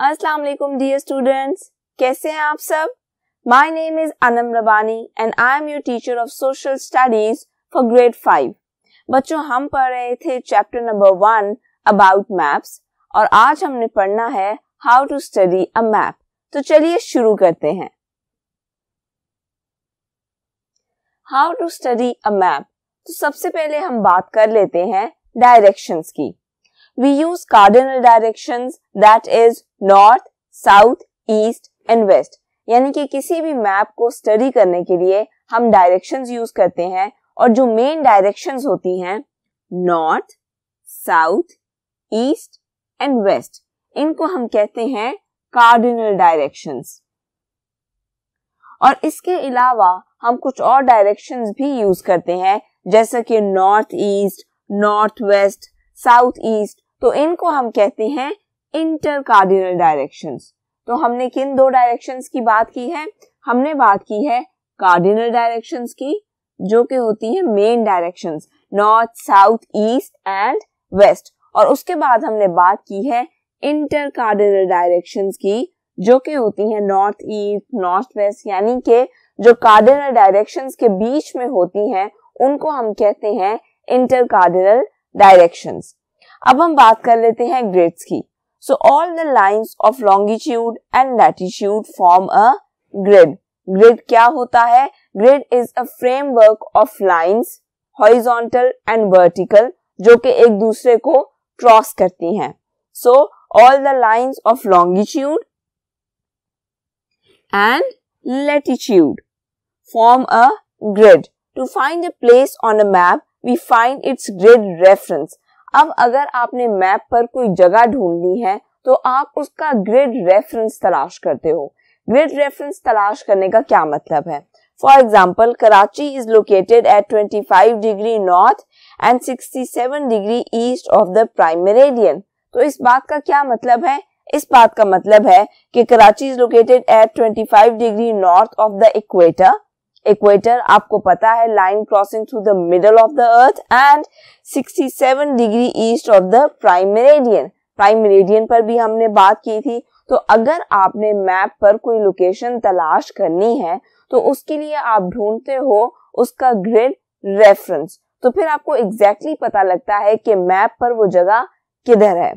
अस्सलाम वालेकुम dear students कैसे हैं आप सब my name is Anam Rabbani and I am your teacher of social studies for grade five बच्चों हम पढ़ रहे थे chapter number one about maps और आज हमने पढ़ना है how to study a map तो चलिए शुरू करते हैं how to study a map तो सबसे पहले हम बात कर लेते हैं डायरेक्शंस की we use cardinal directions that is north south east and west यानी कि किसी भी मैप को स्टडी करने के लिए हम डायरेक्शंस यूज करते हैं और जो मेन डायरेक्शंस होती हैं north south east and west इनको हम कहते हैं कार्डिनल डायरेक्शंस और इसके अलावा हम कुछ और डायरेक्शंस भी यूज करते हैं जैसे कि north east north west south east तो इनको हम कहते हैं इंटर कार्डिनल डायरेक्शन तो हमने किन दो डायरेक्शन की बात की है हमने बात की है कार्डिनल डायरेक्शन की जो कि होती है main direction north south east and west और उसके बाद हमने बात की है इंटर कार्डिनल डायरेक्शन की जो कि होती है नॉर्थ ईस्ट नॉर्थ वेस्ट यानी के जो कार्डिनल डायरेक्शंस के बीच में होती हैं उनको हम कहते हैं इंटर कार्डिनल डायरेक्शंस अब हम बात कर लेते हैं ग्रिड्स की so all the lines of longitude and latitude form a grid grid क्या होता है grid is a framework of lines horizontal and vertical जो कि एक दूसरे को क्रॉस करती हैं so all the lines of longitude and latitude. Form a grid. To find a place on a map, we find its grid reference. अब अगर आपने मैप पर कोई जगह ढूंढनी है तो आप उसका ग्रिड रेफरेंस तलाश करते हो ग्रिड रेफरेंस तलाश करने का क्या मतलब है for example Karachi is located at 25 degree north and 67 degree east of the prime meridian तो इस बात का क्या मतलब है इस बात का मतलब है कि Karachi is located at 25 degree north of the equator equator आपको पता है line crossing through the middle of the earth and 67 degree east of the prime meridian prime meridian पर भी हमने बात की थी तो अगर आपने मैप पर कोई लोकेशन तलाश करनी है तो उसके लिए आप ढूंढते हो उसका ग्रिड रेफरेंस तो फिर आपको एग्जैक्टली exactly पता लगता है कि मैप पर वो जगह किधर है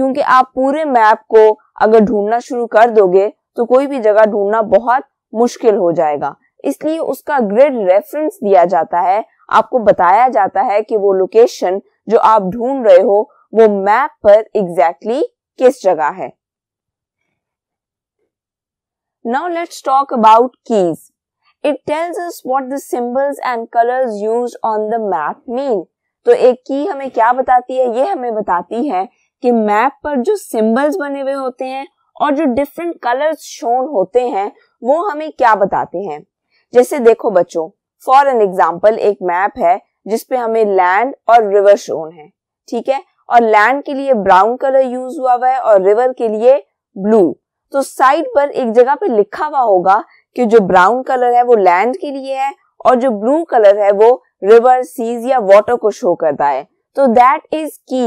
क्योंकि आप पूरे मैप को अगर ढूंढना शुरू कर दोगे तो कोई भी जगह ढूंढना बहुत मुश्किल हो जाएगा इसलिए उसका ग्रिड रेफरेंस दिया जाता है आपको बताया जाता है कि वो लोकेशन जो आप ढूंढ रहे हो वो मैप पर एग्जैक्टली exactly किस जगह है now let's talk about keys it tells us what the symbols and colours used on the map mean तो एक की हमें क्या बताती है ये हमें बताती है कि मैप पर जो सिंबल्स बने हुए होते हैं और जो डिफरेंट कलर्स शोन होते हैं वो हमें क्या बताते हैं जैसे देखो बच्चों फॉर एन एग्जाम्पल एक मैप है जिसपे हमें लैंड और रिवर शोन है ठीक है और लैंड के लिए ब्राउन कलर यूज हुआ हुआ है और रिवर के लिए ब्लू तो साइड पर एक जगह पे लिखा हुआ होगा कि जो ब्राउन कलर है वो लैंड के लिए है और जो ब्लू कलर है वो रिवर सीज या वॉटर को शो करता है तो दैट इज की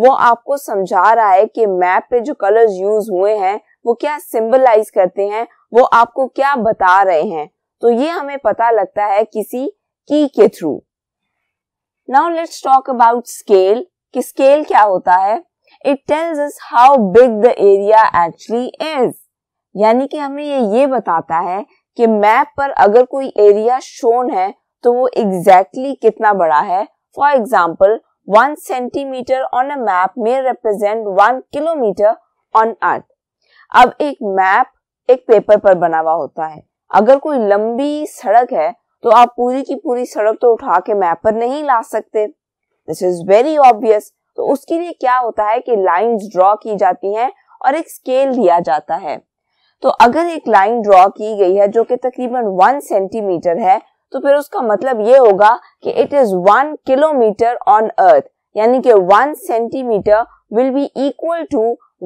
वो आपको समझा रहा है कि मैप पे जो कलर्स यूज हुए हैं वो क्या सिंबलाइज करते हैं वो आपको क्या बता रहे हैं तो ये हमें पता लगता है किसी की के through now let's talk about scale कि स्केल क्या होता है it tells us how big the area actually is यानी कि हमें ये ये बताता है कि मैप पर अगर कोई एरिया शोन है तो वो एग्जैक्टली exactly कितना बड़ा है for example one centimetre on a map may represent one kilometre on earth अब एक मैप एक पेपर पर बना हुआ होता है अगर कोई लंबी सड़क है तो आप पूरी की पूरी सड़क तो उठा के मैप पर नहीं ला सकते दिस इज वेरी ऑब्वियस तो उसके लिए क्या होता है कि लाइंस ड्रॉ की जाती हैं और एक स्केल दिया जाता है तो अगर एक लाइन ड्रॉ की गई है जो कि तकरीबन वन सेंटीमीटर है तो फिर उसका मतलब ये होगा कि it is one kilometre on earth यानी कि one centimetre will be equal to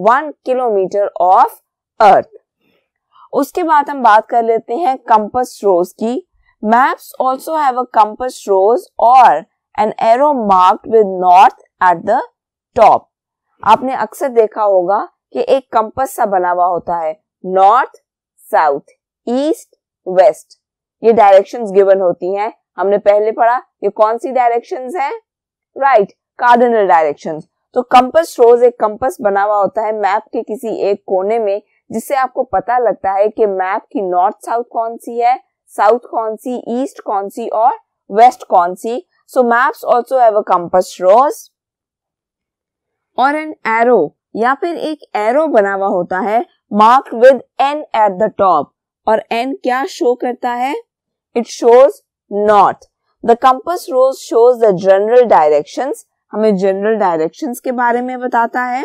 one kilometre of earth उसके बाद हम बात कर लेते हैं कंपस रोज की maps also have a compass rose और an arrow marked with north at the top आपने अक्सर देखा होगा कि एक कंपस सा बना हुआ होता है नॉर्थ साउथ ईस्ट वेस्ट ये डायरेक्शंस गिवन होती हैं हमने पहले पढ़ा ये कौन सी डायरेक्शंस हैं राइट कार्डिनल डायरेक्शंस तो कंपस रोज एक कंपस बना हुआ होता है मैप के किसी एक कोने में जिससे आपको पता लगता है कि मैप की नॉर्थ साउथ कौन सी है साउथ कौन सी ईस्ट कौन सी और वेस्ट कौन सी so maps also have a compass rose और एन एरो या फिर एक एरो बना हुआ होता है mark with N at the top और एन क्या शो करता है it shows north the compass rose shows the general direction हमें जनरल डायरेक्शन के बारे में बताता है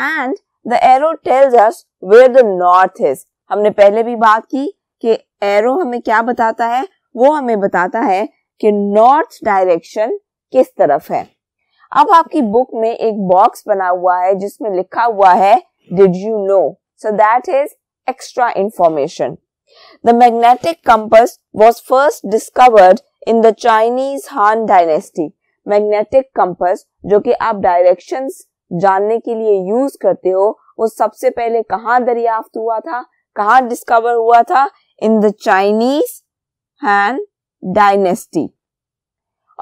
and the arrow tells us where the north is हमने पहले भी बात की कि एरो हमें क्या बताता है वो हमें बताता है कि नॉर्थ डायरेक्शन किस तरफ है अब आपकी बुक में एक बॉक्स बना हुआ है जिसमें लिखा हुआ है did you know so that is extra information The magnetic compass was first discovered in the Chinese Han dynasty. Magnetic compass जो कि आप directions जानने के लिए यूज करते हो वो सबसे पहले कहाँ दरियाफ्त हुआ था कहाँ डिस्कवर हुआ था in the Chinese Han dynasty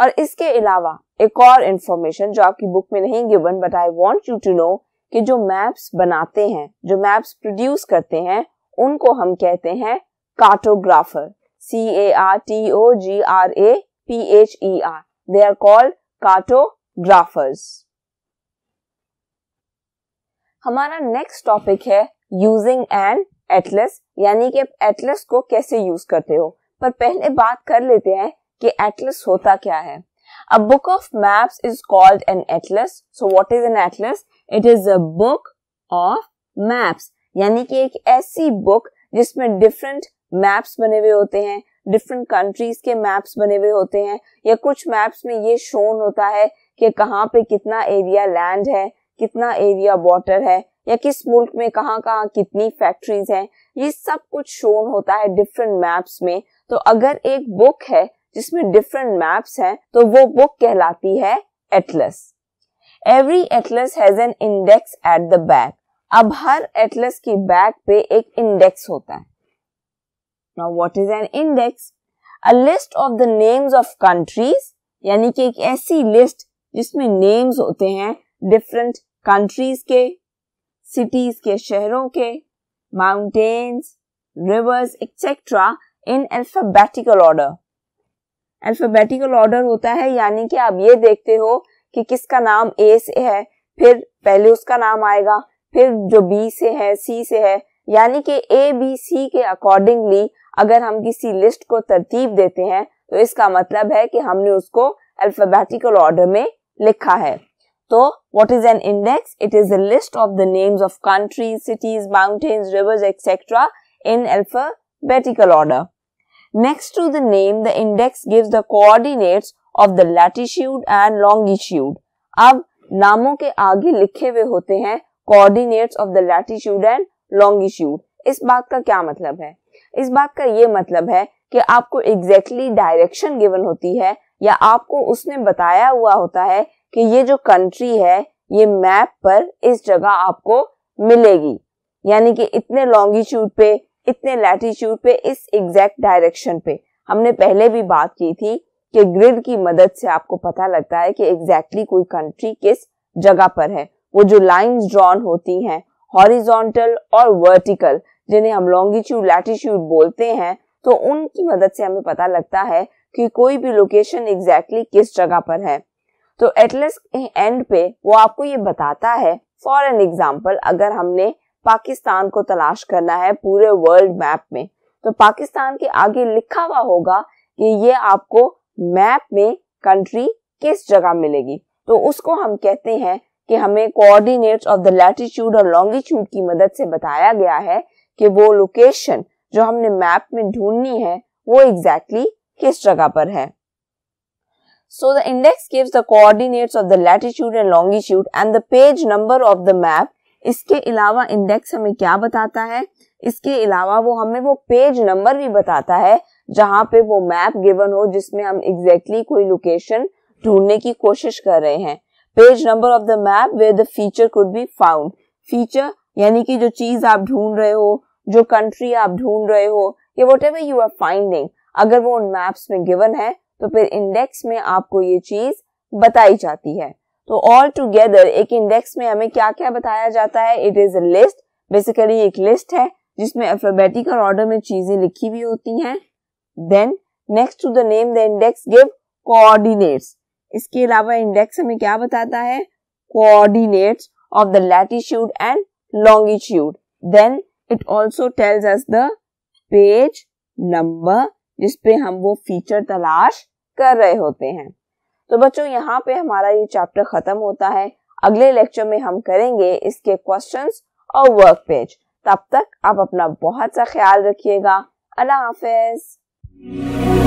और इसके अलावा एक और इंफॉर्मेशन जो आपकी बुक में नहीं given but I want you to know कि जो मैप्स बनाते हैं जो मैप्स प्रोड्यूस करते हैं उनको हम कहते हैं cartographer C A R T O G R A P H E R they are called cartographers हमारा नेक्स्ट टॉपिक है यूजिंग एन एटलस यानी कि एटलस को कैसे यूज करते हो पर पहले बात कर लेते हैं कि एटलस होता क्या है a book of maps is called an atlas so what is an atlas it is a book of maps यानी कि एक ऐसी बुक जिसमें डिफरेंट मैप्स बने हुए होते हैं डिफरेंट कंट्रीज के मैप्स बने हुए होते हैं या कुछ मैप्स में ये शोन होता है कि कहाँ पे कितना एरिया लैंड है कितना एरिया वाटर है या किस मुल्क में कहाँ कहाँ कितनी फैक्ट्रीज हैं ये सब कुछ शोन होता है डिफरेंट मैप्स में तो अगर एक बुक है जिसमें डिफरेंट मैप्स हैं तो वो बुक कहलाती है atlas every atlas has an index at the back अब हर एटलस की बैक पे एक इंडेक्स होता है now what is an index a list of the names of countries यानी कि एक ऐसी लिस्ट जिसमें नेम्स होते हैं डिफरेंट कंट्रीज के सिटीज के शहरों के mountains rivers etcetera in alphabetical order alphabetical order होता है यानी कि आप ये देखते हो कि किसका नाम ए से है फिर पहले उसका नाम आएगा फिर जो बी से है सी से है यानी कि ए बी सी के अकॉर्डिंगली अगर हम किसी लिस्ट को तरतीब देते हैं तो इसका मतलब है कि हमने उसको अल्फाबेटिकल ऑर्डर में लिखा है तो what is an index it is a list of the names of countries cities mountains rivers etcetera in alphabetical order next to the name the index give the coordinate of the latitude and longitude अब नामों के आगे लिखे हुए होते हैं coordinates of the latitude and longitude इस बात का क्या मतलब है इस बात का ये मतलब है कि आपको एग्जैक्टली डायरेक्शन गिवन होती है या आपको उसने बताया हुआ होता है कि ये जो कंट्री है ये मैप पर इस जगह आपको मिलेगी यानी कि इतने लॉन्गिट्यूड पे इतने लैटिट्यूड पे इस एग्जैक्ट डायरेक्शन पे हमने पहले भी बात की थी कि ग्रिड की मदद से आपको पता लगता है कि एग्जैक्टली exactly कोई कंट्री किस जगह पर है वो जो लाइंस ड्रॉन होती हैं हॉरिजॉन्टल और वर्टिकल जिन्हें हम लॉन्गिट्यूड लैटिट्यूड बोलते हैं तो उनकी मदद से हमें पता लगता है कि कोई भी लोकेशन एग्जैक्टली exactly किस जगह पर है तो एटलस एंड पे वो आपको ये बताता है फॉर एन एग्जाम्पल अगर हमने पाकिस्तान को तलाश करना है पूरे वर्ल्ड मैप में तो पाकिस्तान के आगे लिखा हुआ होगा कि ये आपको मैप में कंट्री किस जगह मिलेगी तो उसको हम कहते हैं कि हमें कोऑर्डिनेट्स ऑफ द लैटिट्यूड और लॉन्गिट्यूड की मदद से बताया गया है कि वो लोकेशन जो हमने मैप में ढूंढनी है वो एग्जैक्टली exactly किस जगह पर है so the index gives the coordinates of the latitude and longitude and the page number of the map इसके अलावा इंडेक्स हमें क्या बताता है इसके अलावा वो हमें वो पेज नंबर भी बताता है जहां पे वो मैप गिवन हो जिसमें हम एग्जैक्टली exactly कोई लोकेशन ढूंढने की कोशिश कर रहे हैं page number of the map where the feature could be found feature यानी कि जो चीज आप ढूंढ रहे हो जो कंट्री आप ढूंढ रहे हो या whatever you are finding अगर वो उन मैप्स में गिवन है तो फिर इंडेक्स में आपको ये चीज बताई जाती है तो ऑल टूगेदर एक इंडेक्स में हमें क्या क्या बताया जाता है it is a list basically एक लिस्ट है जिसमें अल्फाबेटिकल ऑर्डर में चीजें लिखी हुई होती हैं then next to the name the index give coordinates इसके अलावा इंडेक्स हमें क्या बताता है coordinates of the latitude and longitude then it also tells us the page number जिसपे हम वो फीचर तलाश कर रहे होते हैं तो बच्चों यहाँ पे हमारा ये चैप्टर खत्म होता है अगले लेक्चर में हम करेंगे इसके क्वेश्चन और वर्क पेज तब तक आप अपना बहुत सा ख्याल रखिएगा अल्लाह हाफिज